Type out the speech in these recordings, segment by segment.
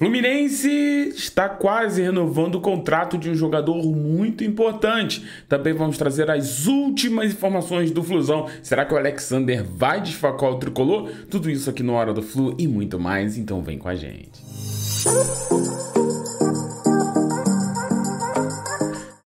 Fluminense está quase renovando o contrato de um jogador muito importante. Também vamos trazer as últimas informações do Flusão. Será que o Alexander vai desfacar o tricolor? Tudo isso aqui no Hora do Flu e muito mais, então vem com a gente. Música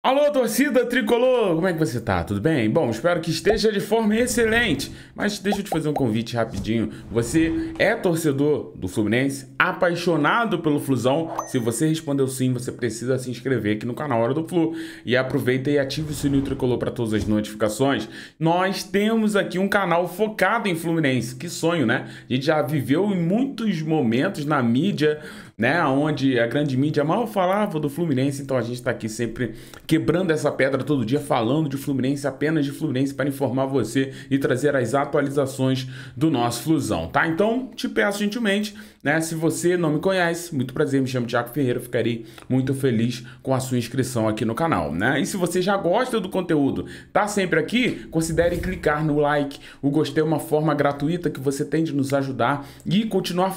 Alô, torcida tricolor! Como é que você tá? Tudo bem? Bom, espero que esteja de forma excelente. Mas deixa eu te fazer um convite rapidinho. Você é torcedor do Fluminense, apaixonado pelo Flusão? Se você respondeu sim, você precisa se inscrever aqui no canal Hora do Flu. E aproveita e ative o sininho tricolor para todas as notificações. Nós temos aqui um canal focado em Fluminense. Que sonho, né? A gente já viveu em muitos momentos na mídia, né? Onde a grande mídia mal falava do Fluminense. Então a gente tá aqui sempre quebrando essa pedra todo dia, falando de Fluminense, apenas de Fluminense, para informar você e trazer as atualizações do nosso Flusão, tá? Então, te peço gentilmente, né? Se você não me conhece, muito prazer, me chamo Tiago Ferreira, ficarei muito feliz com a sua inscrição aqui no canal, né? E se você já gosta do conteúdo, tá sempre aqui, considere clicar no like. O gostei é uma forma gratuita que você tem de nos ajudar e continuar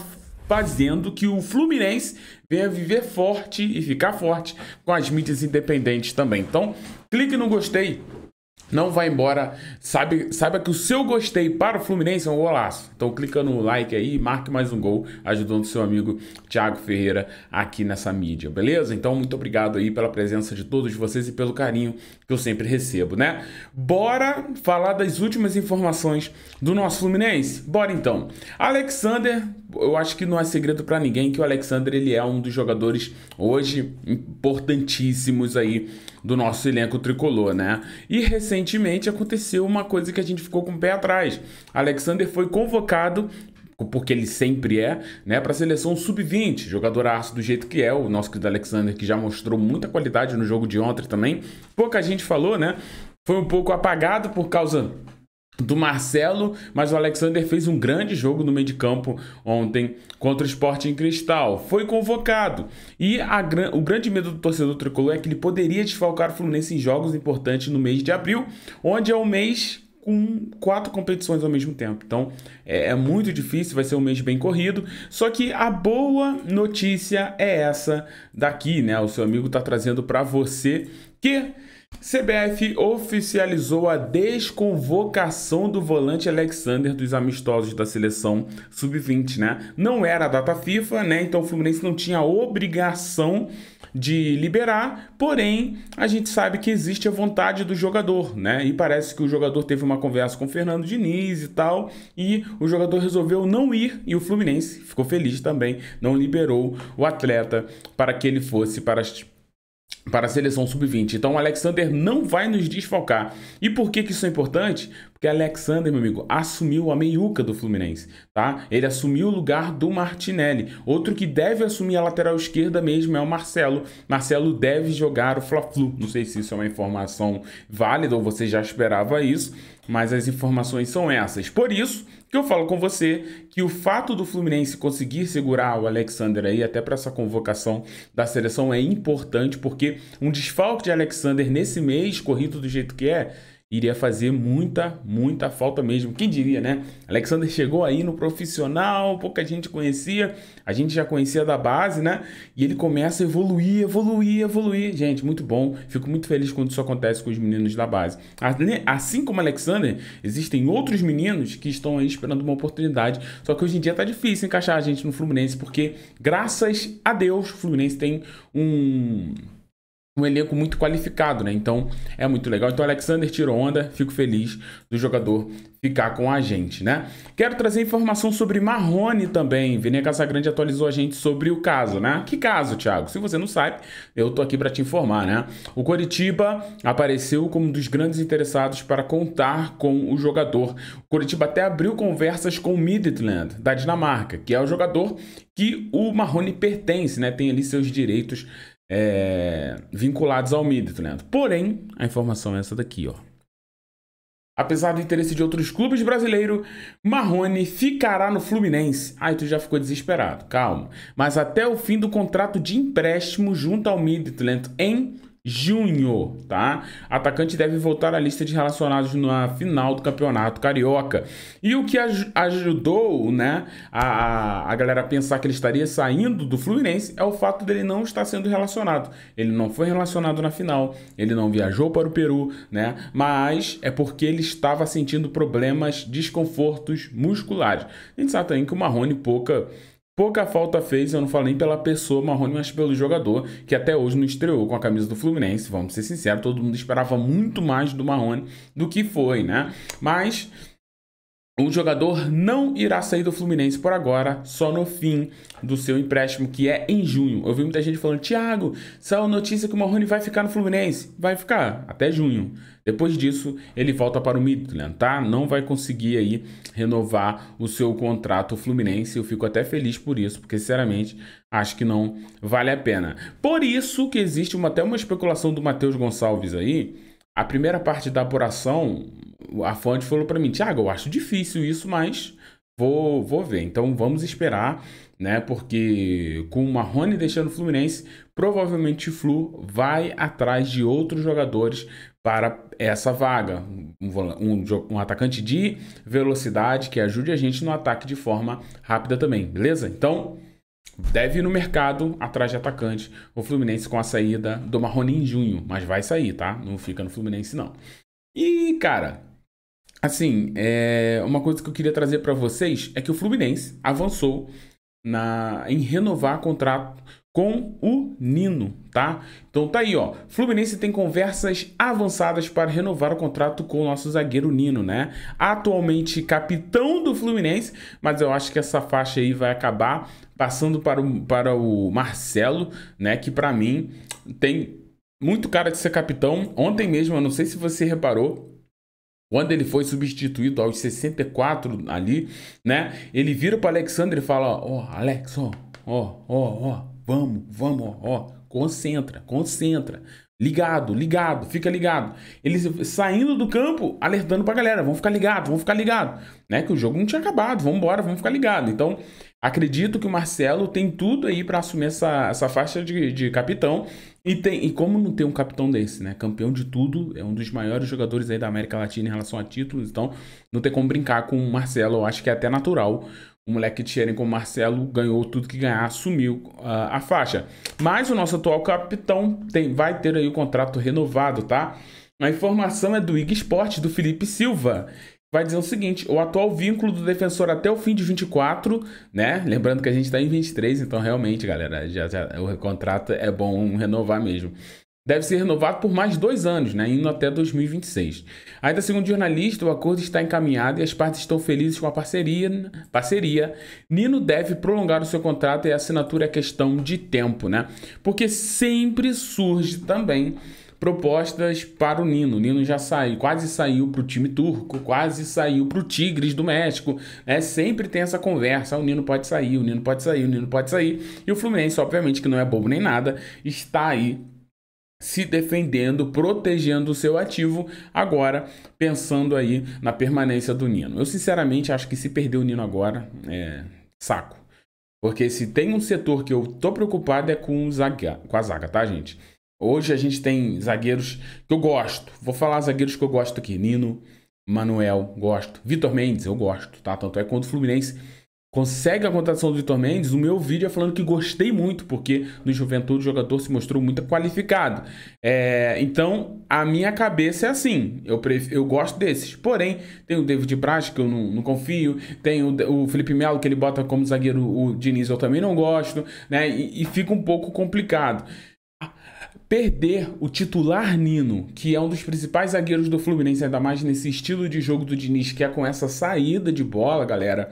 fazendo que o Fluminense venha viver forte e ficar forte com as mídias independentes também. Então, clique no gostei não vai embora. Sabe, saiba que o seu gostei para o Fluminense é um golaço. Então clica no like aí, marque mais um gol, ajudando seu amigo Thiago Ferreira aqui nessa mídia, beleza? Então muito obrigado aí pela presença de todos vocês e pelo carinho que eu sempre recebo, né? Bora falar das últimas informações do nosso Fluminense? Bora então. Alexander, eu acho que não é segredo para ninguém que o Alexander ele é um dos jogadores hoje importantíssimos aí do nosso elenco tricolor, né? E recentemente recentemente aconteceu uma coisa que a gente ficou com o pé atrás. Alexander foi convocado porque ele sempre é, né, para a seleção sub-20, jogador aço do jeito que é, o nosso querido Alexander, que já mostrou muita qualidade no jogo de ontem também. Pouca gente falou, né? Foi um pouco apagado por causa do Marcelo, mas o Alexander fez um grande jogo no meio de campo ontem contra o Sporting Cristal. Foi convocado e a, o grande medo do torcedor tricolor é que ele poderia desfalcar o Fluminense em jogos importantes no mês de abril, onde é o mês com quatro competições ao mesmo tempo. Então é, é muito difícil, vai ser um mês bem corrido. Só que a boa notícia é essa daqui, né? O seu amigo está trazendo para você que CBF oficializou a desconvocação do volante Alexander dos amistosos da seleção sub-20, né? Não era a data FIFA, né? Então o Fluminense não tinha obrigação de liberar, porém a gente sabe que existe a vontade do jogador, né? E parece que o jogador teve uma conversa com o Fernando Diniz e tal, e o jogador resolveu não ir e o Fluminense ficou feliz também, não liberou o atleta para que ele fosse para as para a seleção sub-20. Então o Alexander não vai nos desfalcar. E por que, que isso é importante? Porque Alexander, meu amigo, assumiu a meiuca do Fluminense, tá? Ele assumiu o lugar do Martinelli. Outro que deve assumir a lateral esquerda mesmo é o Marcelo. Marcelo deve jogar o Fla-Flu. Não sei se isso é uma informação válida ou você já esperava isso, mas as informações são essas. Por isso que eu falo com você que o fato do Fluminense conseguir segurar o Alexander aí até para essa convocação da seleção é importante, porque um desfalque de Alexander nesse mês corrido do jeito que é, iria fazer muita, muita falta mesmo. Quem diria, né? Alexander chegou aí no profissional, pouca gente conhecia, a gente já conhecia da base, né? E ele começa a evoluir, evoluir, evoluir. Gente, muito bom. Fico muito feliz quando isso acontece com os meninos da base. Assim como Alexander, existem outros meninos que estão aí esperando uma oportunidade. Só que hoje em dia tá difícil encaixar a gente no Fluminense, porque graças a Deus o Fluminense tem um um elenco muito qualificado, né? Então é muito legal. Então Alexander tirou onda, fico feliz do jogador ficar com a gente, né? Quero trazer informação sobre Marrone também. Vene Casagrande atualizou a gente sobre o caso, né? Que caso, Thiago? Se você não sabe, eu tô aqui para te informar, né? O Coritiba apareceu como um dos grandes interessados para contar com o jogador. O Coritiba até abriu conversas com o Midland, da Dinamarca, que é o jogador que o Marrone pertence, né? Tem ali seus direitos é, vinculados ao Midland. Tá né? Porém, a informação é essa daqui, ó. Apesar do interesse de outros clubes brasileiros, Marrone ficará no Fluminense. Aí tu já ficou desesperado, calma. Mas até o fim do contrato de empréstimo junto ao Midland tá em junho, tá? Atacante deve voltar à lista de relacionados na final do Campeonato Carioca. E o que aj ajudou, né, a, a galera a pensar que ele estaria saindo do Fluminense é o fato dele não estar sendo relacionado. Ele não foi relacionado na final, ele não viajou para o Peru, né? Mas é porque ele estava sentindo problemas, desconfortos musculares. A gente sabe também que o Marrone pouca Pouca falta fez, eu não falo nem pela pessoa Marrone, mas pelo jogador, que até hoje não estreou com a camisa do Fluminense. Vamos ser sinceros, todo mundo esperava muito mais do Marrone do que foi, né? Mas o jogador não irá sair do Fluminense por agora, só no fim do seu empréstimo, que é em junho. Eu vi muita gente falando, Thiago, saiu notícia que o Marrone vai ficar no Fluminense. Vai ficar, até junho. Depois disso, ele volta para o Midland, tá? Não vai conseguir aí renovar o seu contrato Fluminense. Eu fico até feliz por isso, porque sinceramente acho que não vale a pena. Por isso que existe uma, até uma especulação do Matheus Gonçalves aí, a primeira parte da apuração, a fonte falou para mim, Tiago, eu acho difícil isso, mas vou, vou ver. Então vamos esperar, né? Porque com o Marrone deixando o Fluminense, provavelmente o Flu vai atrás de outros jogadores para essa vaga. Um, um, um, atacante de velocidade que ajude a gente no ataque de forma rápida também, beleza? Então deve ir no mercado atrás de atacante. O Fluminense com a saída do Marrone em junho, mas vai sair, tá? Não fica no Fluminense, não. E, cara, assim, é... uma coisa que eu queria trazer para vocês é que o Fluminense avançou na em renovar contrato com o Nino, tá? Então tá aí, ó. Fluminense tem conversas avançadas para renovar o contrato com o nosso zagueiro Nino, né? Atualmente capitão do Fluminense, mas eu acho que essa faixa aí vai acabar passando para o, para o Marcelo, né? Que para mim tem muito cara de ser capitão. Ontem mesmo, eu não sei se você reparou, quando ele foi substituído aos 64 ali, né? Ele vira para Alexandre e fala: Ó, oh, Alex, ó, ó, ó, ó, Vamos, vamos, ó, concentra, concentra. Ligado, ligado, fica ligado. Eles saindo do campo, alertando pra galera, vão ficar ligado, vão ficar ligado, né? Que o jogo não tinha acabado, vamos embora, vamos ficar ligado. Então, acredito que o Marcelo tem tudo aí para assumir essa, essa faixa de, de capitão. E, tem, e como não tem um capitão desse, né? Campeão de tudo, é um dos maiores jogadores aí da América Latina em relação a títulos, então não tem como brincar com o Marcelo, eu acho que é até natural o moleque Tieren com o Marcelo ganhou tudo que ganhar, assumiu uh, ah, a faixa. Mas o nosso atual capitão tem, vai ter aí o contrato renovado, tá? A informação é do IG Sport, do Felipe Silva. Vai dizer o seguinte: o atual vínculo do defensor até o fim de 24, né? Lembrando que a gente está em 23, então realmente, galera, já, já o contrato é bom renovar mesmo deve ser renovado por mais dois anos, né, indo até 2026. Ainda segundo o jornalista, o acordo está encaminhado e as partes estão felizes com a parceria. parceria. Nino deve prolongar o seu contrato e a assinatura é questão de tempo, né? Porque sempre surge também propostas para o Nino. O Nino já saiu, quase saiu para o time turco, quase saiu para o Tigres do México. Né? Sempre tem essa conversa: ah, o Nino pode sair, o Nino pode sair, o Nino pode sair. E o Fluminense, obviamente, que não é bobo nem nada, está aí se defendendo, protegendo o seu ativo, agora pensando aí na permanência do Nino. Eu sinceramente acho que se perder o Nino agora, é saco. Porque se tem um setor que eu tô preocupado é com, zaga, com a zaga, tá, gente? Hoje a gente tem zagueiros que eu gosto. Vou falar zagueiros que eu gosto aqui. Nino, Manuel, gosto. Vitor Mendes, eu gosto, tá? Tanto é quanto o Fluminense consegue a contratação do Vitor Mendes, o meu vídeo é falando que gostei muito, porque no Juventude o jogador se mostrou muito qualificado. É, então, a minha cabeça é assim, eu, eu gosto desses. Porém, tem o David Braz, que eu não, não confio, tem o, o, Felipe Melo, que ele bota como zagueiro o Diniz, eu também não gosto, né? E, e fica um pouco complicado. Ah, perder o titular Nino, que é um dos principais zagueiros do Fluminense, ainda mais nesse estilo de jogo do Diniz, que é com essa saída de bola, galera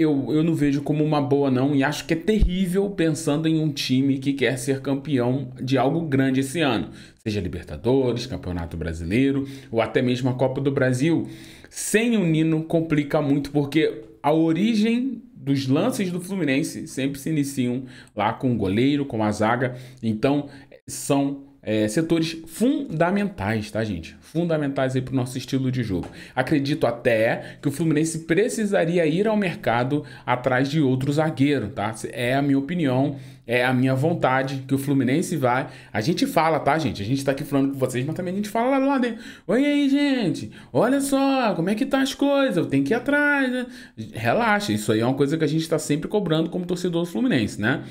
eu, eu não vejo como uma boa, não, e acho que é terrível pensando em um time que quer ser campeão de algo grande esse ano, seja Libertadores, Campeonato Brasileiro ou até mesmo a Copa do Brasil. Sem o Nino complica muito, porque a origem dos lances do Fluminense sempre se iniciam lá com o goleiro, com a zaga, então são é, setores fundamentais, tá, gente? Fundamentais aí para o nosso estilo de jogo. Acredito até que o Fluminense precisaria ir ao mercado atrás de outro zagueiro, tá? É a minha opinião, é a minha vontade que o Fluminense vai. A gente fala, tá, gente? A gente tá aqui falando com vocês, mas também a gente fala lá dentro. Oi aí, gente, olha só, como é que tá as coisas? Eu tenho que ir atrás, né? Relaxa, isso aí é uma coisa que a gente está sempre cobrando como torcedor do Fluminense, né?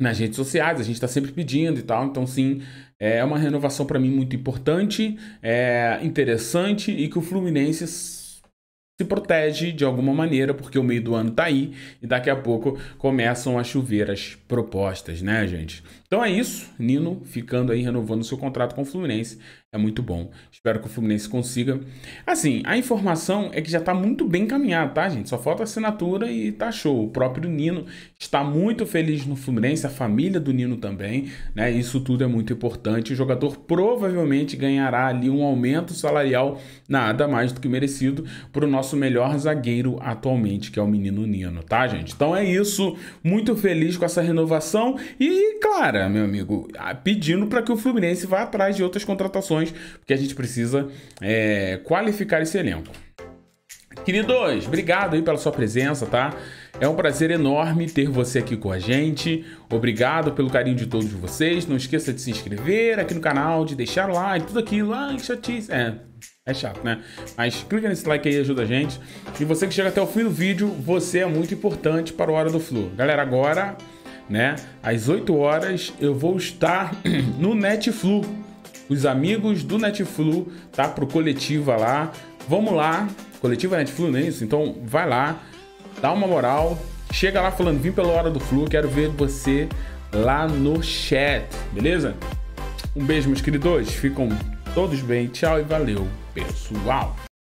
nas redes sociais, a gente está sempre pedindo e tal. Então, sim, é uma renovação para mim muito importante, é interessante e que o Fluminense se protege de alguma maneira, porque o meio do ano tá aí e daqui a pouco começam a chover as propostas, né, gente? Então é isso, Nino ficando aí renovando seu contrato com o Fluminense. É muito bom. Espero que o Fluminense consiga. Assim, a informação é que já está muito bem encaminhado, tá, gente? Só falta assinatura e tá show. O próprio Nino está muito feliz no Fluminense, a família do Nino também, né? Isso tudo é muito importante. O jogador provavelmente ganhará ali um aumento salarial nada mais do que merecido para o nosso melhor zagueiro atualmente, que é o menino Nino, tá, gente? Então é isso. Muito feliz com essa renovação e, claro, meu amigo, pedindo para que o Fluminense vá atrás de outras contratações, porque a gente precisa é, qualificar esse elenco. Queridos, obrigado aí pela sua presença, tá? É um prazer enorme ter você aqui com a gente. Obrigado pelo carinho de todos vocês. Não esqueça de se inscrever aqui no canal, de deixar o like, tudo aquilo. Ah, que chatice. É, é chato, né? Mas clica nesse like aí, ajuda a gente. E você que chega até o fim do vídeo, você é muito importante para o Hora do Flu. Galera, agora né? Às 8 horas eu vou estar no Netflu. Os amigos do Netflu, tá? Pro Coletiva lá. Vamos lá. Coletiva Netflu, não é isso? Então vai lá, dá uma moral. Chega lá falando, vim pela hora do Flu, quero ver você lá no chat, beleza? Um beijo, meus queridos. Ficam todos bem. Tchau e valeu, pessoal.